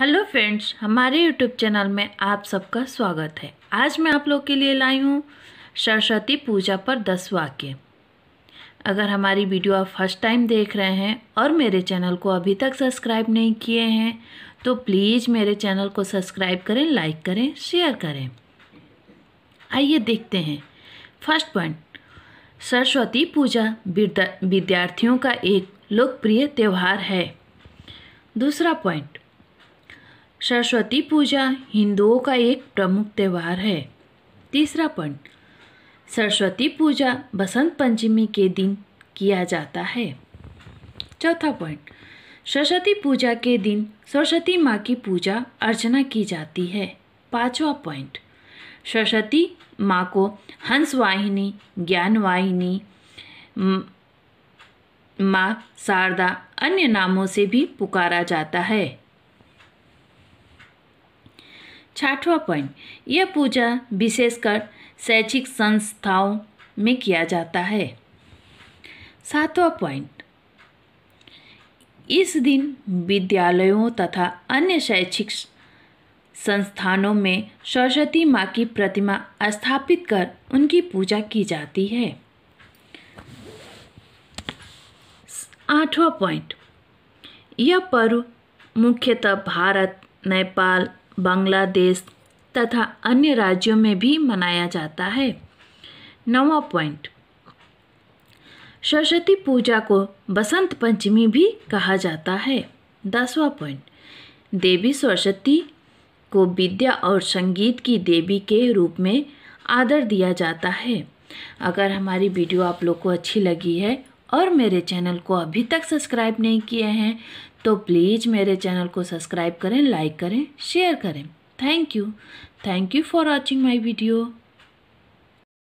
hello friends हमारे YouTube channel में आप सबका स्वागत है आज मैं आप लोग के लिए लाई हूँ सरस्वती पूजा पर दस वाक्य अगर हमारी वीडियो आप फर्स्ट टाइम देख रहे हैं और मेरे चैनल को अभी तक सब्सक्राइब नहीं किए हैं तो प्लीज़ मेरे चैनल को सब्सक्राइब करें लाइक करें शेयर करें आइए देखते हैं फर्स्ट पॉइंट सरस्वती पूजा विद्यार्थियों का एक लोकप्रिय त्यौहार है दूसरा पॉइंट सरस्वती पूजा हिंदुओं का एक प्रमुख त्यौहार है तीसरा पॉइंट सरस्वती पूजा बसंत पंचमी के दिन किया जाता है चौथा पॉइंट सरस्वती पूजा के दिन सरस्वती माँ की पूजा अर्चना की जाती है पांचवा पॉइंट सरस्वती माँ को हंसवाहिनी ज्ञानवाहिनी माँ शारदा अन्य नामों से भी पुकारा जाता है छठवां पॉइंट यह पूजा विशेषकर शैक्षिक संस्थाओं में किया जाता है सातवां पॉइंट इस दिन विद्यालयों तथा अन्य शैक्षिक संस्थानों में सरस्वती माँ की प्रतिमा स्थापित कर उनकी पूजा की जाती है आठवां पॉइंट यह पर्व मुख्यतः भारत नेपाल बांग्लादेश तथा अन्य राज्यों में भी मनाया जाता है नवा पॉइंट सरस्वती पूजा को बसंत पंचमी भी कहा जाता है दसवा पॉइंट देवी सरस्वती को विद्या और संगीत की देवी के रूप में आदर दिया जाता है अगर हमारी वीडियो आप लोग को अच्छी लगी है और मेरे चैनल को अभी तक सब्सक्राइब नहीं किए हैं तो प्लीज़ मेरे चैनल को सब्सक्राइब करें लाइक करें शेयर करें thank you thank you for watching my video